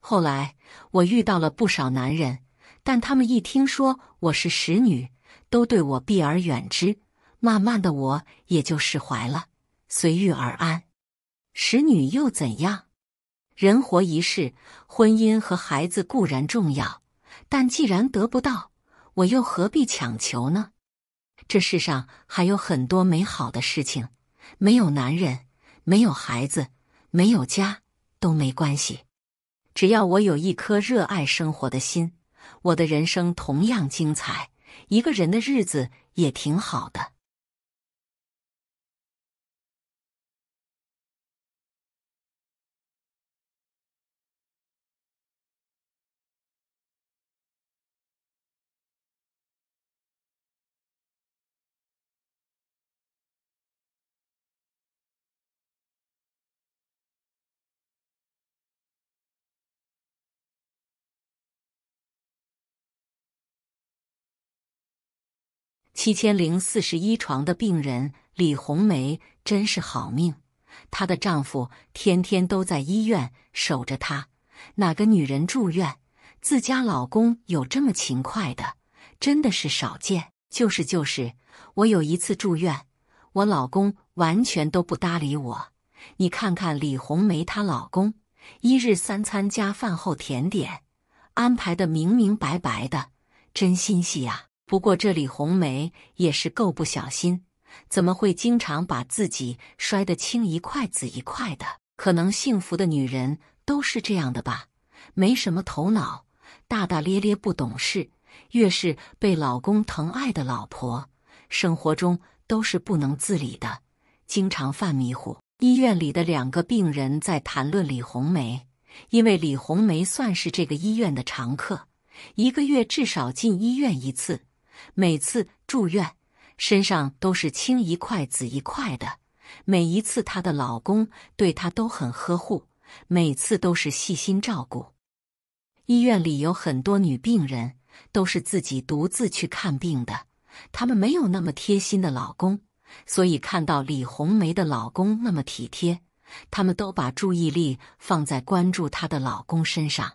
后来，我遇到了不少男人，但他们一听说我是使女，都对我避而远之。慢慢的，我也就释怀了，随遇而安。使女又怎样？人活一世，婚姻和孩子固然重要，但既然得不到。我又何必强求呢？这世上还有很多美好的事情，没有男人，没有孩子，没有家都没关系。只要我有一颗热爱生活的心，我的人生同样精彩。一个人的日子也挺好的。七千零四十一床的病人李红梅真是好命，她的丈夫天天都在医院守着她。哪个女人住院，自家老公有这么勤快的，真的是少见。就是就是，我有一次住院，我老公完全都不搭理我。你看看李红梅她老公，一日三餐加饭后甜点，安排的明明白白的，真心细呀。不过这李红梅也是够不小心，怎么会经常把自己摔得青一块紫一块的？可能幸福的女人都是这样的吧，没什么头脑，大大咧咧，不懂事。越是被老公疼爱的老婆，生活中都是不能自理的，经常犯迷糊。医院里的两个病人在谈论李红梅，因为李红梅算是这个医院的常客，一个月至少进医院一次。每次住院，身上都是青一块紫一块的。每一次，她的老公对她都很呵护，每次都是细心照顾。医院里有很多女病人，都是自己独自去看病的。她们没有那么贴心的老公，所以看到李红梅的老公那么体贴，他们都把注意力放在关注她的老公身上。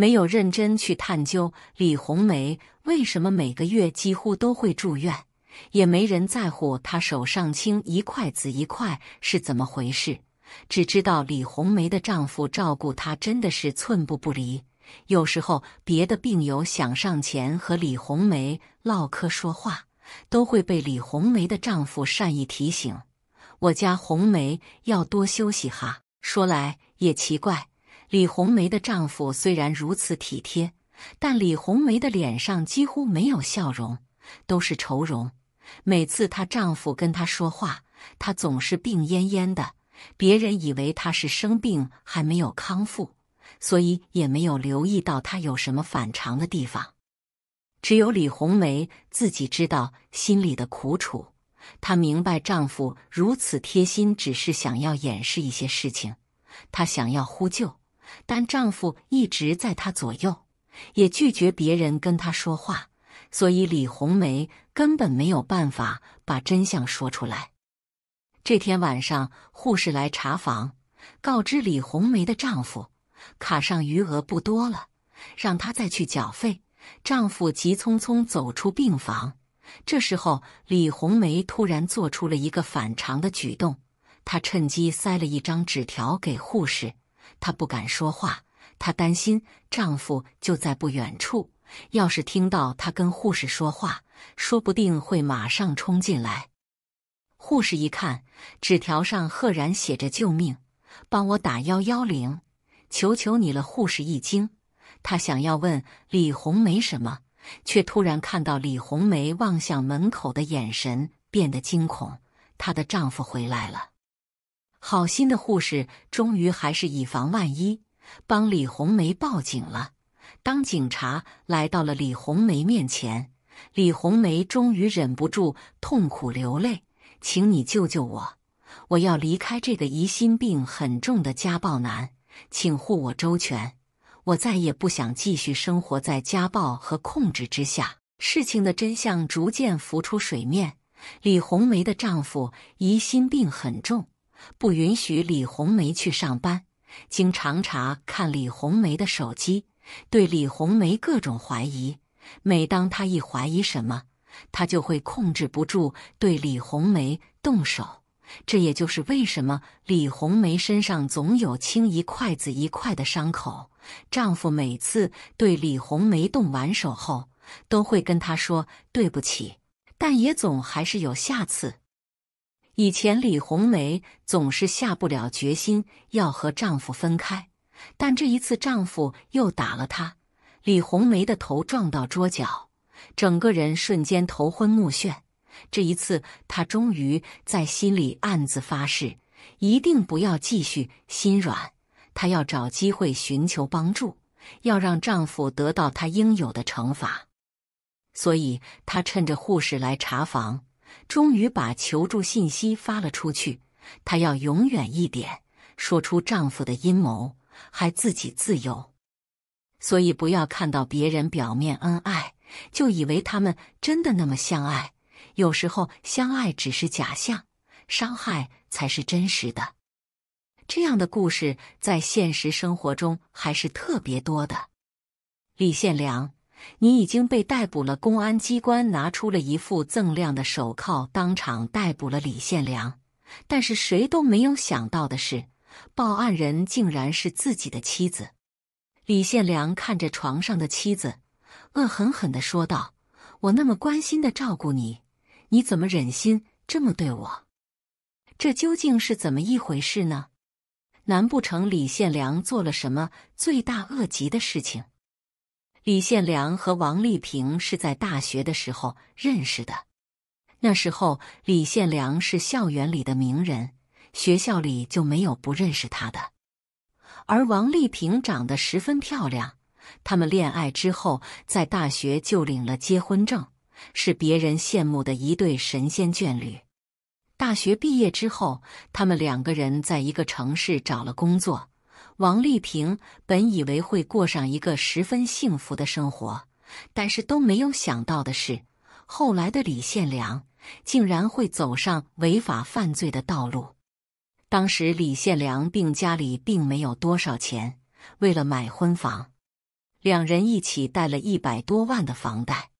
没有认真去探究李红梅为什么每个月几乎都会住院，也没人在乎她手上青一块紫一块是怎么回事，只知道李红梅的丈夫照顾她真的是寸步不离。有时候别的病友想上前和李红梅唠嗑说话，都会被李红梅的丈夫善意提醒：“我家红梅要多休息哈。”说来也奇怪。李红梅的丈夫虽然如此体贴，但李红梅的脸上几乎没有笑容，都是愁容。每次她丈夫跟她说话，她总是病恹恹的。别人以为她是生病还没有康复，所以也没有留意到她有什么反常的地方。只有李红梅自己知道心里的苦楚。她明白丈夫如此贴心，只是想要掩饰一些事情。她想要呼救。但丈夫一直在她左右，也拒绝别人跟她说话，所以李红梅根本没有办法把真相说出来。这天晚上，护士来查房，告知李红梅的丈夫卡上余额不多了，让他再去缴费。丈夫急匆匆走出病房，这时候李红梅突然做出了一个反常的举动，她趁机塞了一张纸条给护士。她不敢说话，她担心丈夫就在不远处，要是听到她跟护士说话，说不定会马上冲进来。护士一看，纸条上赫然写着“救命，帮我打幺幺零，求求你了”。护士一惊，她想要问李红梅什么，却突然看到李红梅望向门口的眼神变得惊恐，她的丈夫回来了。好心的护士终于还是以防万一，帮李红梅报警了。当警察来到了李红梅面前，李红梅终于忍不住痛苦流泪：“请你救救我，我要离开这个疑心病很重的家暴男，请护我周全，我再也不想继续生活在家暴和控制之下。”事情的真相逐渐浮出水面，李红梅的丈夫疑心病很重。不允许李红梅去上班，经常查看李红梅的手机，对李红梅各种怀疑。每当她一怀疑什么，他就会控制不住对李红梅动手。这也就是为什么李红梅身上总有青一块紫一块的伤口。丈夫每次对李红梅动完手后，都会跟她说对不起，但也总还是有下次。以前李红梅总是下不了决心要和丈夫分开，但这一次丈夫又打了她，李红梅的头撞到桌角，整个人瞬间头昏目眩。这一次她终于在心里暗自发誓，一定不要继续心软，她要找机会寻求帮助，要让丈夫得到她应有的惩罚。所以她趁着护士来查房。终于把求助信息发了出去。她要永远一点，说出丈夫的阴谋，还自己自由。所以不要看到别人表面恩爱，就以为他们真的那么相爱。有时候相爱只是假象，伤害才是真实的。这样的故事在现实生活中还是特别多的。李现良。你已经被逮捕了。公安机关拿出了一副锃亮的手铐，当场逮捕了李现良。但是谁都没有想到的是，报案人竟然是自己的妻子。李现良看着床上的妻子，恶狠狠地说道：“我那么关心的照顾你，你怎么忍心这么对我？这究竟是怎么一回事呢？难不成李现良做了什么罪大恶极的事情？”李现良和王丽萍是在大学的时候认识的，那时候李现良是校园里的名人，学校里就没有不认识他的。而王丽萍长得十分漂亮，他们恋爱之后在大学就领了结婚证，是别人羡慕的一对神仙眷侣。大学毕业之后，他们两个人在一个城市找了工作。王丽萍本以为会过上一个十分幸福的生活，但是都没有想到的是，后来的李现良竟然会走上违法犯罪的道路。当时李现良并家里并没有多少钱，为了买婚房，两人一起贷了一百多万的房贷。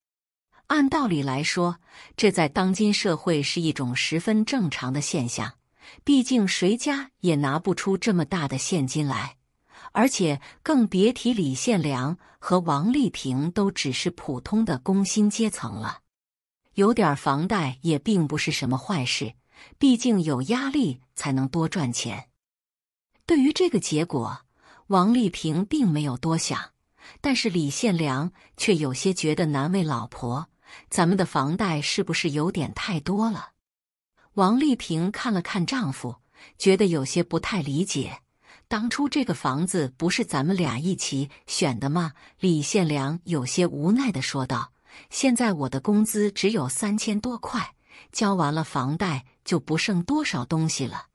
按道理来说，这在当今社会是一种十分正常的现象。毕竟谁家也拿不出这么大的现金来，而且更别提李现良和王丽萍都只是普通的工薪阶层了。有点房贷也并不是什么坏事，毕竟有压力才能多赚钱。对于这个结果，王丽萍并没有多想，但是李现良却有些觉得难为老婆。咱们的房贷是不是有点太多了？王丽萍看了看丈夫，觉得有些不太理解。当初这个房子不是咱们俩一起选的吗？李现良有些无奈的说道：“现在我的工资只有三千多块，交完了房贷就不剩多少东西了。”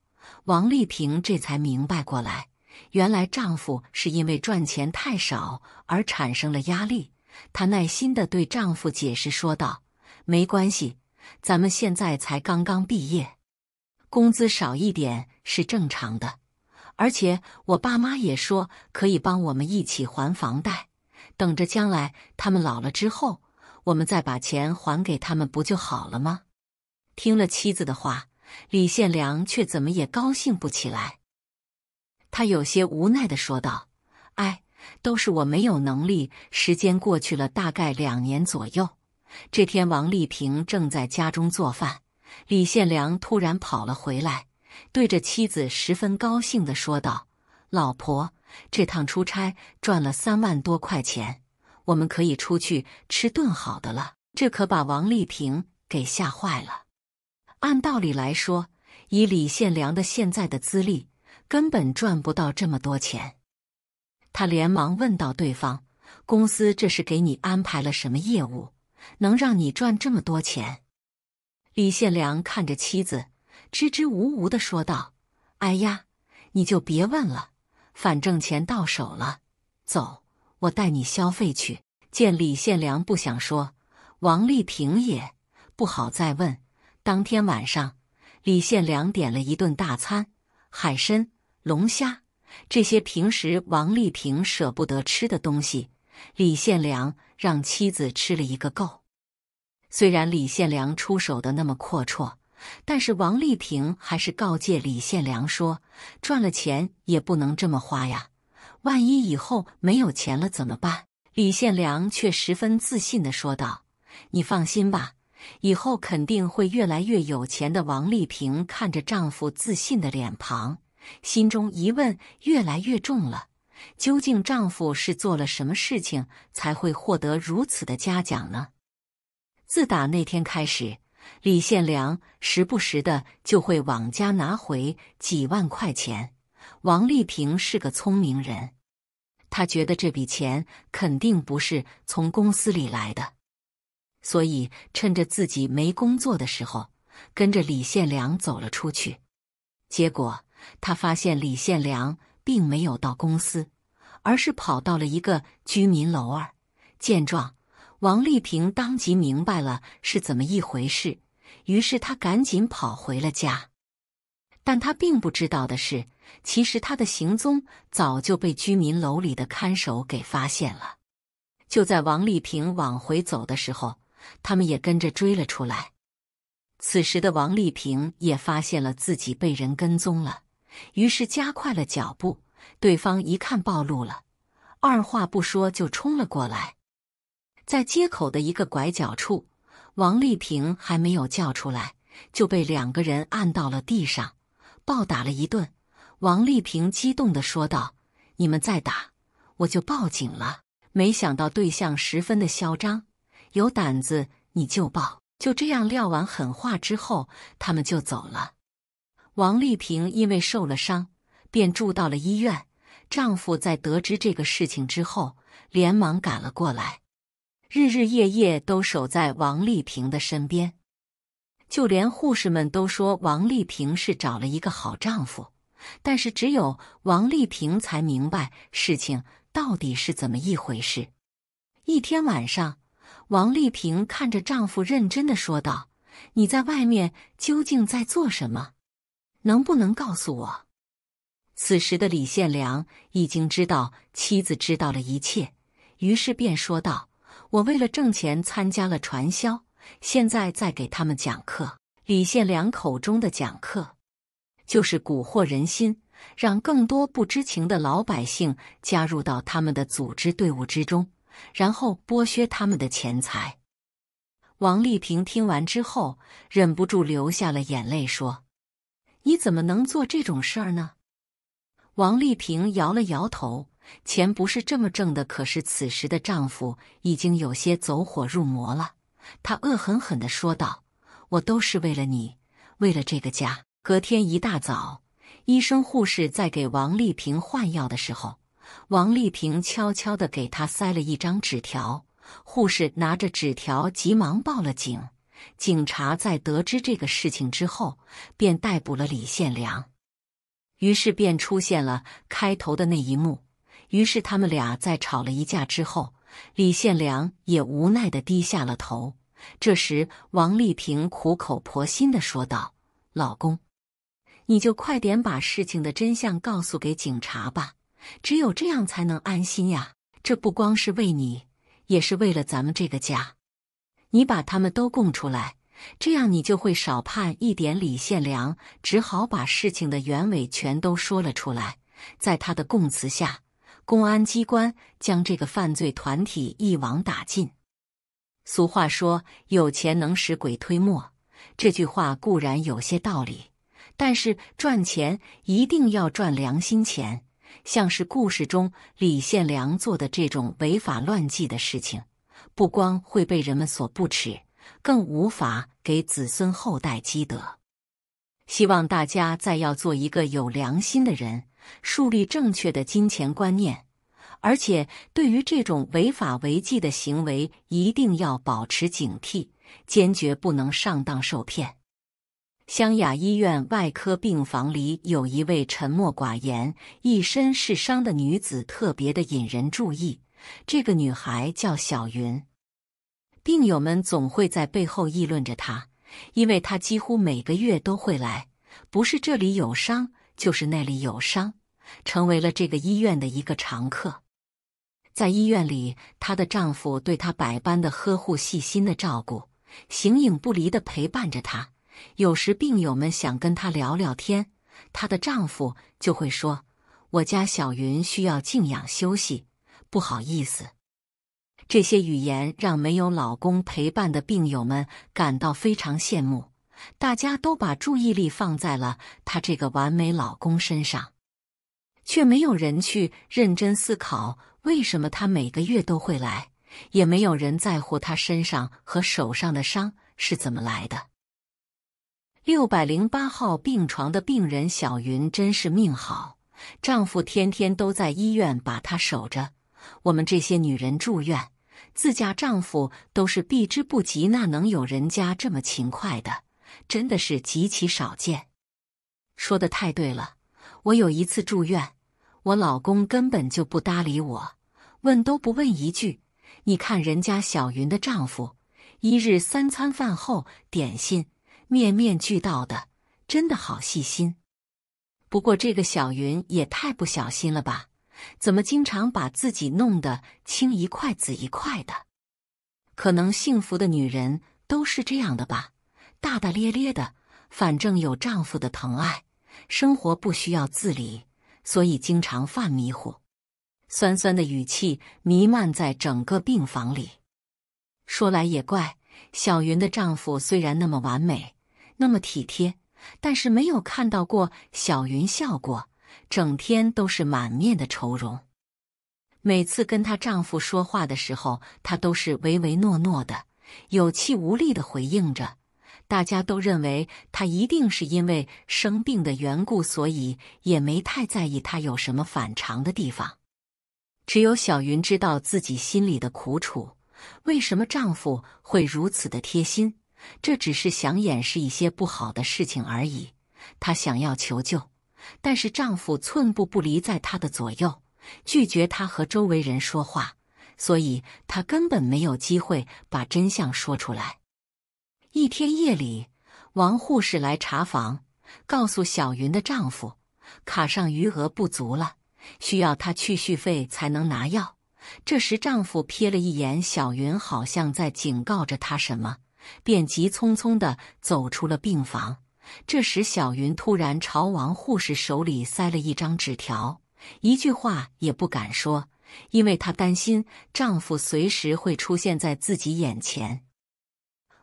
王丽萍这才明白过来，原来丈夫是因为赚钱太少而产生了压力。她耐心的对丈夫解释说道：“没关系。”咱们现在才刚刚毕业，工资少一点是正常的。而且我爸妈也说可以帮我们一起还房贷，等着将来他们老了之后，我们再把钱还给他们，不就好了吗？听了妻子的话，李现良却怎么也高兴不起来。他有些无奈的说道：“哎，都是我没有能力。”时间过去了大概两年左右。这天，王丽萍正在家中做饭，李现良突然跑了回来，对着妻子十分高兴地说道：“老婆，这趟出差赚了三万多块钱，我们可以出去吃顿好的了。”这可把王丽萍给吓坏了。按道理来说，以李现良的现在的资历，根本赚不到这么多钱。他连忙问到：“对方公司这是给你安排了什么业务？”能让你赚这么多钱？李现良看着妻子，支支吾吾的说道：“哎呀，你就别问了，反正钱到手了。走，我带你消费去。”见李现良不想说，王丽萍也不好再问。当天晚上，李现良点了一顿大餐，海参、龙虾，这些平时王丽萍舍不得吃的东西。李现良让妻子吃了一个够，虽然李现良出手的那么阔绰，但是王丽萍还是告诫李现良说：“赚了钱也不能这么花呀，万一以后没有钱了怎么办？”李现良却十分自信的说道：“你放心吧，以后肯定会越来越有钱的。”王丽萍看着丈夫自信的脸庞，心中疑问越来越重了。究竟丈夫是做了什么事情才会获得如此的嘉奖呢？自打那天开始，李现良时不时的就会往家拿回几万块钱。王丽萍是个聪明人，她觉得这笔钱肯定不是从公司里来的，所以趁着自己没工作的时候，跟着李现良走了出去。结果她发现李现良。并没有到公司，而是跑到了一个居民楼儿。见状，王丽萍当即明白了是怎么一回事，于是她赶紧跑回了家。但他并不知道的是，其实他的行踪早就被居民楼里的看守给发现了。就在王丽萍往回走的时候，他们也跟着追了出来。此时的王丽萍也发现了自己被人跟踪了。于是加快了脚步，对方一看暴露了，二话不说就冲了过来。在街口的一个拐角处，王丽萍还没有叫出来，就被两个人按到了地上，暴打了一顿。王丽萍激动的说道：“你们再打，我就报警了。”没想到对象十分的嚣张，有胆子你就报。就这样撂完狠话之后，他们就走了。王丽萍因为受了伤，便住到了医院。丈夫在得知这个事情之后，连忙赶了过来，日日夜夜都守在王丽萍的身边。就连护士们都说王丽萍是找了一个好丈夫，但是只有王丽萍才明白事情到底是怎么一回事。一天晚上，王丽萍看着丈夫，认真的说道：“你在外面究竟在做什么？”能不能告诉我？此时的李现良已经知道妻子知道了一切，于是便说道：“我为了挣钱参加了传销，现在在给他们讲课。”李现良口中的讲课，就是蛊惑人心，让更多不知情的老百姓加入到他们的组织队伍之中，然后剥削他们的钱财。王丽萍听完之后，忍不住流下了眼泪，说。你怎么能做这种事儿呢？王丽萍摇了摇头，钱不是这么挣的。可是此时的丈夫已经有些走火入魔了，他恶狠狠地说道：“我都是为了你，为了这个家。”隔天一大早，医生护士在给王丽萍换药的时候，王丽萍悄悄地给她塞了一张纸条。护士拿着纸条，急忙报了警。警察在得知这个事情之后，便逮捕了李现良，于是便出现了开头的那一幕。于是他们俩在吵了一架之后，李现良也无奈的低下了头。这时，王丽萍苦口婆心的说道：“老公，你就快点把事情的真相告诉给警察吧，只有这样才能安心呀。这不光是为你，也是为了咱们这个家。”你把他们都供出来，这样你就会少判一点。李现良只好把事情的原委全都说了出来。在他的供词下，公安机关将这个犯罪团体一网打尽。俗话说“有钱能使鬼推磨”，这句话固然有些道理，但是赚钱一定要赚良心钱。像是故事中李现良做的这种违法乱纪的事情。不光会被人们所不齿，更无法给子孙后代积德。希望大家再要做一个有良心的人，树立正确的金钱观念，而且对于这种违法违纪的行为，一定要保持警惕，坚决不能上当受骗。湘雅医院外科病房里有一位沉默寡言、一身是伤的女子，特别的引人注意。这个女孩叫小云，病友们总会在背后议论着她，因为她几乎每个月都会来，不是这里有伤，就是那里有伤，成为了这个医院的一个常客。在医院里，她的丈夫对她百般的呵护，细心的照顾，形影不离的陪伴着她。有时病友们想跟她聊聊天，她的丈夫就会说：“我家小云需要静养休息。”不好意思，这些语言让没有老公陪伴的病友们感到非常羡慕。大家都把注意力放在了她这个完美老公身上，却没有人去认真思考为什么他每个月都会来，也没有人在乎他身上和手上的伤是怎么来的。六百零八号病床的病人小云真是命好，丈夫天天都在医院把她守着。我们这些女人住院，自家丈夫都是避之不及，那能有人家这么勤快的，真的是极其少见。说的太对了，我有一次住院，我老公根本就不搭理我，问都不问一句。你看人家小云的丈夫，一日三餐饭后点心，面面俱到的，真的好细心。不过这个小云也太不小心了吧。怎么经常把自己弄得青一块紫一块的？可能幸福的女人都是这样的吧，大大咧咧的，反正有丈夫的疼爱，生活不需要自理，所以经常犯迷糊。酸酸的语气弥漫在整个病房里。说来也怪，小云的丈夫虽然那么完美，那么体贴，但是没有看到过小云笑过。整天都是满面的愁容，每次跟她丈夫说话的时候，她都是唯唯诺诺的，有气无力的回应着。大家都认为她一定是因为生病的缘故，所以也没太在意她有什么反常的地方。只有小云知道自己心里的苦楚，为什么丈夫会如此的贴心？这只是想掩饰一些不好的事情而已。她想要求救。但是丈夫寸步不离在她的左右，拒绝她和周围人说话，所以她根本没有机会把真相说出来。一天夜里，王护士来查房，告诉小云的丈夫，卡上余额不足了，需要她去续费才能拿药。这时，丈夫瞥了一眼小云，好像在警告着她什么，便急匆匆地走出了病房。这时，小云突然朝王护士手里塞了一张纸条，一句话也不敢说，因为她担心丈夫随时会出现在自己眼前。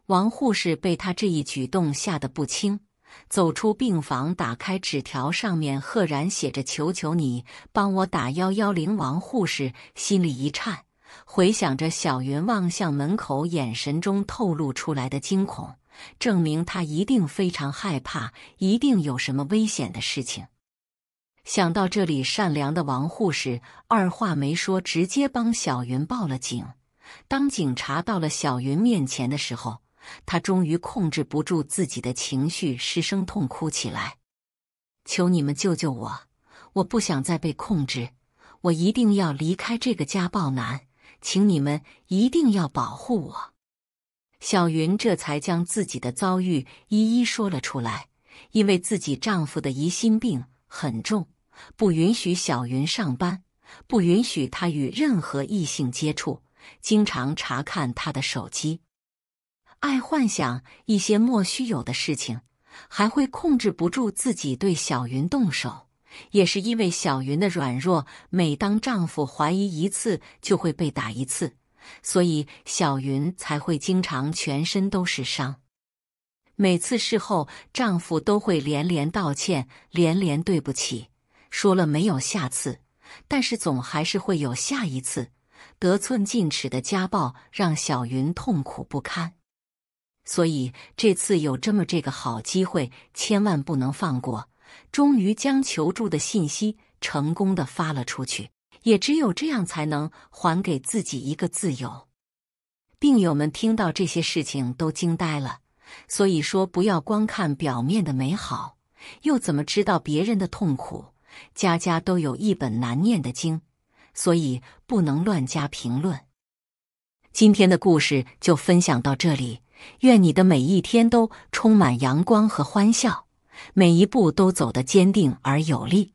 王护士被她这一举动吓得不轻，走出病房，打开纸条，上面赫然写着：“求求你帮我打幺幺零。”王护士心里一颤，回想着小云望向门口眼神中透露出来的惊恐。证明他一定非常害怕，一定有什么危险的事情。想到这里，善良的王护士二话没说，直接帮小云报了警。当警察到了小云面前的时候，她终于控制不住自己的情绪，失声痛哭起来：“求你们救救我！我不想再被控制，我一定要离开这个家暴男，请你们一定要保护我！”小云这才将自己的遭遇一一说了出来，因为自己丈夫的疑心病很重，不允许小云上班，不允许她与任何异性接触，经常查看她的手机，爱幻想一些莫须有的事情，还会控制不住自己对小云动手。也是因为小云的软弱，每当丈夫怀疑一次，就会被打一次。所以小云才会经常全身都是伤，每次事后丈夫都会连连道歉，连连对不起，说了没有下次，但是总还是会有下一次。得寸进尺的家暴让小云痛苦不堪，所以这次有这么这个好机会，千万不能放过。终于将求助的信息成功的发了出去。也只有这样才能还给自己一个自由。病友们听到这些事情都惊呆了，所以说不要光看表面的美好，又怎么知道别人的痛苦？家家都有一本难念的经，所以不能乱加评论。今天的故事就分享到这里，愿你的每一天都充满阳光和欢笑，每一步都走得坚定而有力。